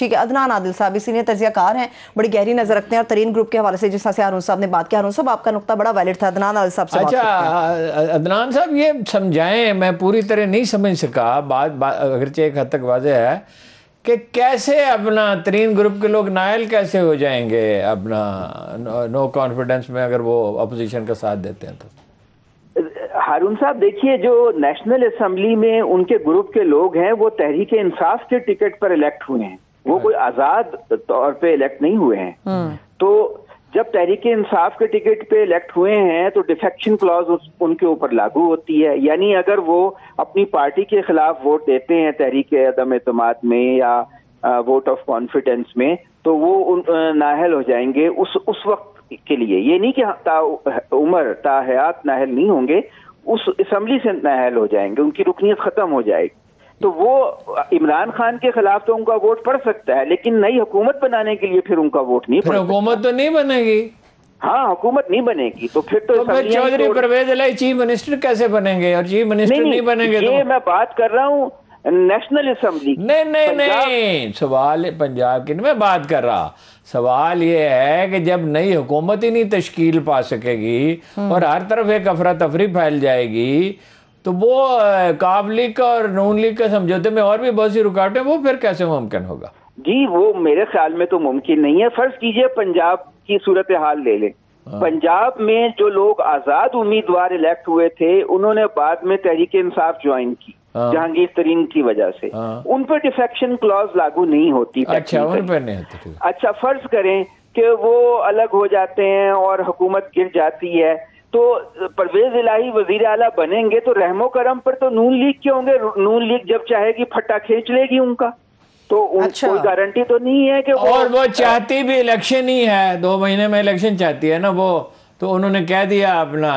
ठीक है अदनान आदिल साहब इसी ने तजियाकार हैं बड़ी गहरी नजर रखते हैं और तरीन ग्रुप के हवाले से जिस तरह से हारून साहब ने बात किया हारून साहब आपका नुकता बड़ा वैलिड था अदनान आदिल साहब से अच्छा अदनान साहब ये समझाएं मैं पूरी तरह नहीं समझ सका बात अगरचे एक हद तक वाजह है कि कैसे अपना तरीन ग्रुप के लोग नायल कैसे हो जाएंगे अपना नो कॉन्फिडेंस में अगर वो अपोजिशन का साथ देते हैं तो हारून साहब देखिए जो नेशनल असम्बली में उनके ग्रुप के लोग हैं वो तहरीक इंसाफ के टिकट पर इलेक्ट हुए हैं वो हाँ। कोई आजाद तौर पे इलेक्ट नहीं हुए हैं हाँ। तो जब तहरीक इंसाफ के टिकट पे इलेक्ट हुए हैं तो डिफेक्शन क्लॉज उनके ऊपर लागू होती है यानी अगर वो अपनी पार्टी के खिलाफ वोट देते हैं तहरीक अदम अतमाद में या वोट ऑफ कॉन्फिडेंस में तो वो उन नाहल हो जाएंगे उस उस वक्त के लिए ये नहीं कि ता उम्र ताहयात नाहल नहीं होंगे उस असम्बली से नाहल हो जाएंगे उनकी रुकनीत खत्म हो जाएगी तो वो इमरान खान के खिलाफ तो उनका वोट पड़ सकता है लेकिन नई हुकूमत बनाने के लिए फिर उनका वोट नहीं पड़ेगा हुकूमत तो नहीं बनेगी हाँ हुकूमत नहीं बनेगी तो फिर तो, तो चौधरी परवेज अलाई चीफ मिनिस्टर कैसे बनेंगे और चीफ मिनिस्टर नहीं, नहीं बनेंगे ये तो... मैं बात कर रहा हूँ नेशनल असम्बली नहीं नहीं नहीं सवाल पंजाब की मैं बात कर रहा सवाल ये है कि जब नई हुकूमत ही नहीं तश्कील पा सकेगी हम्म। और हर तरफ एक अफरा तफरी फैल जाएगी तो वो काब लीग का और नून लीग के समझौते में और भी बहुत सी रुकावटें वो फिर कैसे मुमकिन होगा जी वो मेरे ख्याल में तो मुमकिन नहीं है फर्ज कीजिए पंजाब की सूरत हाल ले लें हाँ। पंजाब में जो लोग आजाद उम्मीदवार इलेक्ट हुए थे उन्होंने बाद में तहरीक इंसाफ ज्वाइन की हाँ। जहांगीर तरीन की वजह से हाँ। उन पर डिफेक्शन क्लॉज लागू नहीं होती अच्छा उन पर नहीं होती अच्छा फर्ज करें कि वो अलग हो जाते हैं और हुकूमत गिर जाती है तो परवेज इलाही वजीर आला बनेंगे तो रहमो करम पर तो नून लीग के होंगे नून लीग जब चाहेगी फट्टा खींच लेगी उनका तो उन अच्छा। कोई गारंटी तो नहीं है कि और वो चाहती भी इलेक्शन ही है दो महीने में इलेक्शन चाहती है ना वो तो उन्होंने कह दिया अपना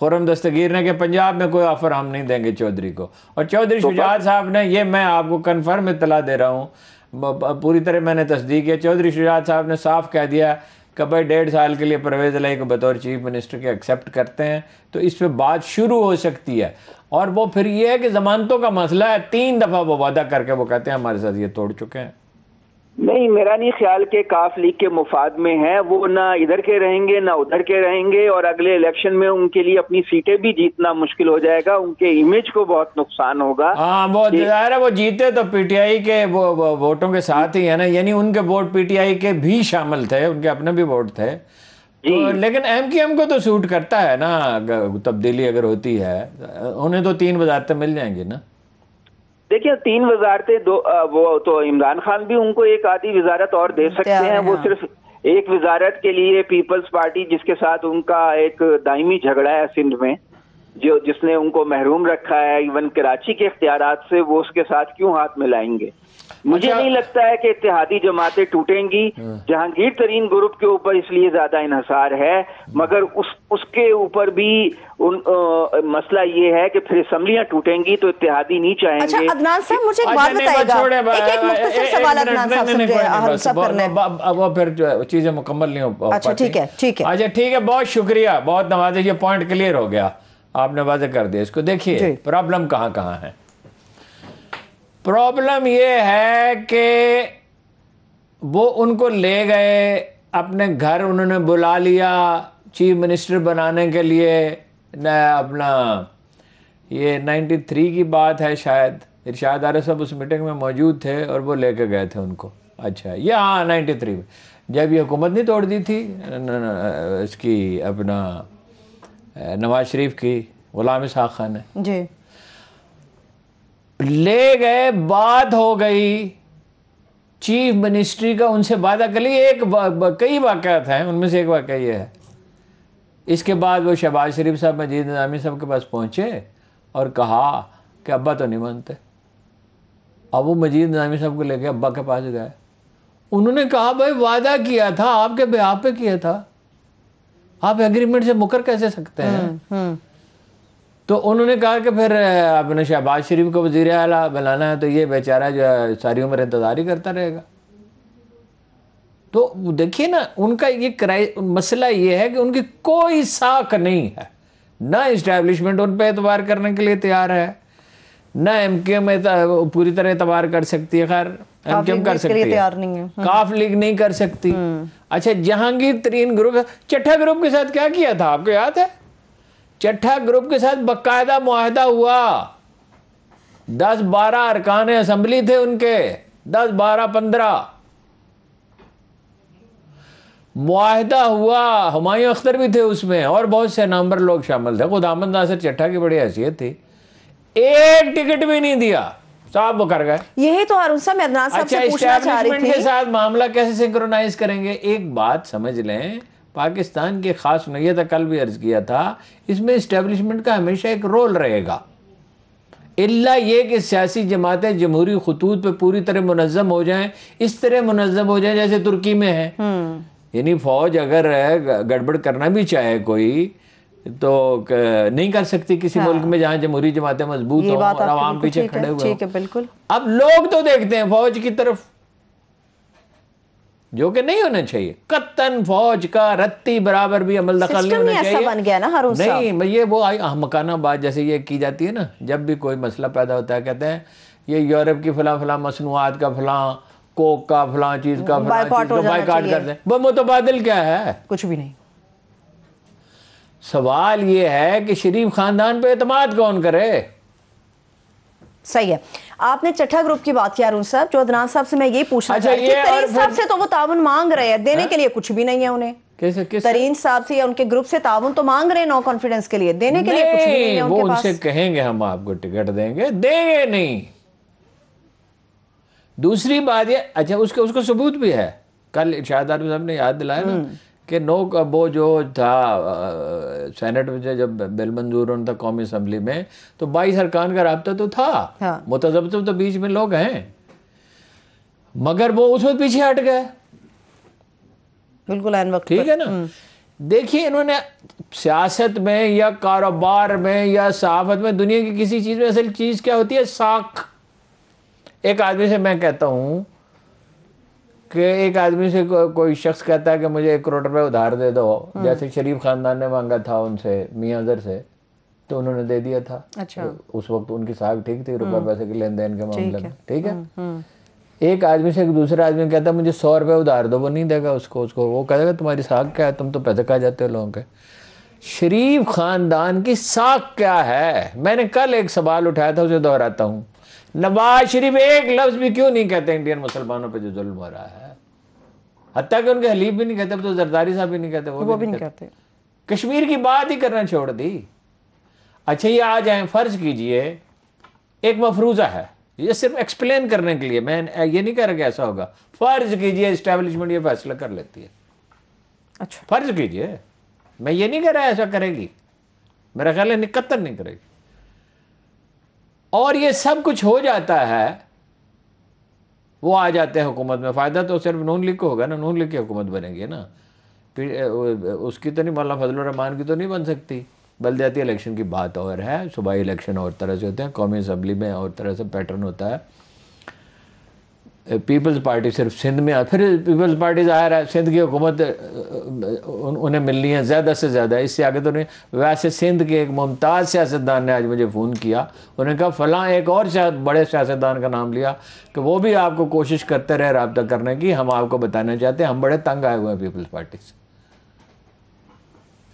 खुरम दस्तगीर ने कि पंजाब में कोई ऑफर हम नहीं देंगे चौधरी को और चौधरी तो शुजात साहब ने ये मैं आपको कन्फर्म इतला दे रहा हूँ पूरी तरह मैंने तस्दीक किया चौधरी शुजात साहब ने साफ कह दिया कि भाई डेढ़ साल के लिए परवेज़ अलाई को बतौर चीफ मिनिस्टर के एक्सेप्ट करते हैं तो इस पर बात शुरू हो सकती है और वो फिर ये है कि ज़मानतों का मसला है तीन दफ़ा वो वादा करके वो कहते हैं हमारे साथ ये तोड़ चुके हैं नहीं मेरा नहीं ख्याल के काफ लीग के मुफाद में है वो ना इधर के रहेंगे ना उधर के रहेंगे और अगले इलेक्शन में उनके लिए अपनी सीटें भी जीतना मुश्किल हो जाएगा उनके इमेज को बहुत नुकसान होगा हाँ वो जाहिर है वो जीते तो पीटीआई के वो, वोटों के साथ ही है ना यानी उनके वोट पीटीआई के भी शामिल थे उनके अपने भी वोट थे तो, लेकिन एम की एम को तो सूट करता है ना तब्दीली अगर होती है उन्हें तो तीन बजाते मिल जाएंगे ना देखिए तीन वजारतें दो वो तो इमरान खान भी उनको एक आधी वजारत और दे सकते हैं वो हाँ। सिर्फ एक वजारत के लिए पीपल्स पार्टी जिसके साथ उनका एक दायमी झगड़ा है सिंध में जो जिसने उनको महरूम रखा है इवन कराची के इख्तियार से वो उसके साथ क्यों हाथ मिलाएंगे मुझे अच्छा, नहीं लगता है कि इतिहादी जमातें टूटेंगी हाँ। जहांगीर तरीन ग्रुप के ऊपर इसलिए ज्यादा इनहसार है मगर उस उसके ऊपर भी उन आ, मसला ये है कि फिर असम्बलियां टूटेंगी तो इतिहादी नहीं चाहेंगे अच्छा, अच्छा फिर चीजें मुकम्मल नहीं हो अच्छा, ठीक है ठीक है अच्छा ठीक है बहुत शुक्रिया बहुत नवाजे ये पॉइंट क्लियर हो गया आपने वाजे कर दिया इसको देखिए प्रॉब्लम कहाँ कहाँ है प्रॉब्लम ये है कि वो उनको ले गए अपने घर उन्होंने बुला लिया चीफ मिनिस्टर बनाने के लिए अपना ये 93 की बात है शायद इर्शाद आर सब उस मीटिंग में मौजूद थे और वो लेके गए थे उनको अच्छा ये हाँ नाइन्टी थ्री में जब ये हुकूमत नहीं तोड़ दी थी न, न, न, इसकी अपना नवाज शरीफ की गुलाम शाह खान है जी ले गए बात हो गई चीफ मिनिस्ट्री का उनसे वादा कर लिए एक कई वाक़ात हैं उनमें से एक वाक़ ये है इसके बाद वो शहबाज शरीफ साहब मजीद नजामी साहब के पास पहुँचे और कहा कि अब्बा तो नहीं मानते अब वो मजीद नजामी साहब को लेकर अब्बा के पास गए उन्होंने कहा भाई वादा किया था आपके बिहार पे किया था आप एग्रीमेंट से मुकर कैसे सकते हैं हम्म, हम्म। तो उन्होंने कहा कि फिर आपने शहबाज शरीफ को वजीर अला बनाना है तो ये बेचारा जो है सारी उम्र इंतजार ही करता रहेगा तो देखिए ना उनका ये क्राइ मसला ये है कि उनकी कोई साख नहीं है ना इस्टेब्लिशमेंट उन पर एतबार करने के लिए तैयार है ना एम के एम पूरी तरह एतबार कर सकती है खैर एमकेएम कर सकते तैयार नहीं है हाँ। काफ लीग नहीं कर सकती हम्म। अच्छा जहांगीर तरीन ग्रुप चट्ठा ग्रुप के साथ क्या किया था आपको याद है चट्ठा ग्रुप के साथ बाकायदा मुहिदा हुआ दस बारह अरकान असम्बली थे उनके दस बारह पंद्रह माहदा हुआ हमायूं अख्तर भी थे उसमें और बहुत से नंबर लोग शामिल थे खुद अहमद नासिर चट्ठा की बड़ी हैसियत थी एक टिकट भी नहीं दिया साहब वो कर गए यही तो अरुण साहब मैं अच्छा, पूछना चाह रही थी के साथ मामला कैसे सिंक्रोनाइज करेंगे एक बात समझ लें पाकिस्तान के खास नैयत कल भी अर्ज किया था इसमें इस्टेब्लिशमेंट का हमेशा एक रोल रहेगा इल्ला ये कि सियासी जमातें जमहूरी खतूत पर पूरी तरह मुनजम हो जाएं इस तरह मुनजम हो जाएं जैसे तुर्की में है हम्म। यानी फौज अगर गड़बड़ करना भी चाहे कोई तो नहीं कर सकती किसी हाँ। मुल्क में जहाँ जमहूरी जमातें मजबूत हो और आवाम पीछे खड़े हुए ठीक है बिल्कुल अब लोग तो देखते हैं फौज की तरफ जो कि नहीं होना चाहिए कत्तन फौज का रत्ती बराबर भी अमल दखल नहीं होना चाहिए बन गया ना हर नहीं ये वो मकाना बात जैसे ये की जाती है ना जब भी कोई मसला पैदा होता है कहते हैं ये यूरोप की फला फला मसनूआत का फला कोक का फला चीज़ का फला बाइकाट कर दें वो मुतबादल तो क्या है कुछ भी नहीं सवाल ये है कि शरीफ खानदान पे अतमाद कौन करे सही है आपने चट्ठा ग्रुप की बात किया अरुण साहब जो अदनान साहब से मैं ये पूछना अच्छा, ये तरीन साहब से तो वो ताउन मांग रहे हैं देने है? हाँ? के लिए कुछ भी नहीं है उन्हें कैसे किस तरीन साहब से या उनके ग्रुप से ताउन तो मांग रहे हैं नो कॉन्फिडेंस के लिए देने के लिए कुछ भी नहीं है वो उनसे कहेंगे हम आपको टिकट देंगे देंगे नहीं दूसरी बात ये अच्छा उसके उसको सबूत भी है कल शायद आदमी साहब ने याद दिलाया ना हम्म। कि नो का वो जो था सेनेट में जब बिल मंजूर होना था कौमी असम्बली में तो बाईस अरकान का रबता तो था हाँ। मुतजब तो, तो बीच में लोग हैं मगर वो उसमें पीछे हट गए बिल्कुल ठीक है ना हम्म। देखिए इन्होंने सियासत में या कारोबार में या सहाफत में दुनिया की किसी चीज़ में असल चीज़ क्या होती है साख एक आदमी से मैं कहता हूं कि एक आदमी से को, कोई शख्स कहता है कि मुझे एक करोड़ रुपए उधार दे दो हम्म। जैसे शरीफ खानदान ने मांगा था उनसे मियाँ अजहर से तो उन्होंने दे दिया था अच्छा तो उस वक्त उनकी साख ठीक थी रुपए हम्म। पैसे के लेन देन के मामले में ठीक है हम्म, एक आदमी से एक दूसरे आदमी कहता है मुझे सौ रुपये उधार दो वो नहीं देगा उसको उसको वो कहेगा तुम्हारी साख क्या है तुम तो पैसे खा जाते हो लोगों के शरीफ खानदान की साख क्या है मैंने कल एक सवाल उठाया था उसे दोहराता हूँ नवाज शरीफ एक लफ्ज भी क्यों नहीं कहते इंडियन मुसलमानों पर जो जुल्म हो रहा है हत्या कि उनके हलीफ भी नहीं कहते तो जरदारी साहब भी नहीं कहते वो, वो भी नहीं कहते कश्मीर की बात ही करना छोड़ दी अच्छा ये आ जाए फर्ज कीजिए एक मफरूजा है ये सिर्फ एक्सप्लेन करने के लिए मैं ये नहीं कह रहा कि ऐसा होगा फर्ज कीजिए इस्टेब्लिशमेंट ये फैसला कर लेती है अच्छा फर्ज कीजिए मैं ये नहीं कह रहा ऐसा करेगी मेरा ख्याल है निकत्तर नहीं करेगी और ये सब कुछ हो जाता है वो आ जाते हैं हुकूमत में फ़ायदा तो सिर्फ नून लीग को होगा ना नून लीग की हुकूमत बनेगी ना उसकी तो नहीं मौलाना फजलरहमान की तो नहीं बन सकती बलदियाती इलेक्शन की बात और है सुबह इलेक्शन और तरह से होते हैं कौमी असम्बली में और तरह से पैटर्न होता है पीपल्स uh, पार्टी सिर्फ सिंध में आ फिर पीपल्स पार्टी ज़ाहिर है सिंध की हुकूमत uh, uh, उन्हें मिलनी है ज़्यादा से ज़्यादा इससे आगे तो नहीं वैसे सिंध के एक मुमताज़ सियासतदान ने आज मुझे फ़ोन किया उन्होंने कहा फलां एक और बड़े सियासतदान का नाम लिया कि वो भी आपको कोशिश करते रहे रबता करने की हम आपको बताना चाहते हैं हम बड़े तंग आए हुए हैं पीपल्स पार्टी से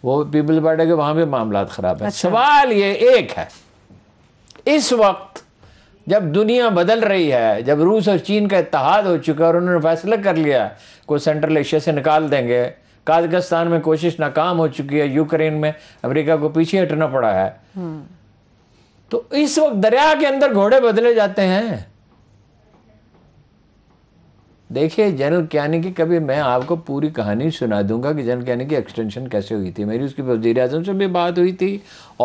वो पीपल्स पार्टी के वहाँ भी मामला ख़राब है अच्छा। सवाल ये एक है इस वक्त जब दुनिया बदल रही है जब रूस और चीन का इतिहाद हो चुका है और उन्होंने फैसला कर लिया को सेंट्रल एशिया से निकाल देंगे काजगस्तान में कोशिश नाकाम हो चुकी है यूक्रेन में अमेरिका को पीछे हटना पड़ा है हम्म। तो इस वक्त दरिया के अंदर घोड़े बदले जाते हैं देखिए जनरल क्यानी की कभी मैं आपको पूरी कहानी सुना दूंगा कि जनरल क्यानी की एक्सटेंशन कैसे हुई थी मेरी उसकी वजीर से भी बात हुई थी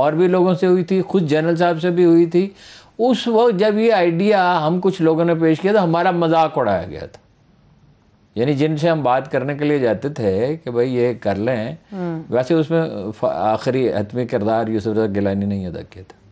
और भी लोगों से हुई थी खुद जनरल साहब से भी हुई थी उस वक्त जब ये आइडिया हम कुछ लोगों ने पेश किया तो हमारा मजाक उड़ाया गया था यानी जिनसे हम बात करने के लिए जाते थे कि भाई ये कर लें हम्म। वैसे उसमें आखिरी हतमी किरदार यूसुफ गिलानी ने अदा किया था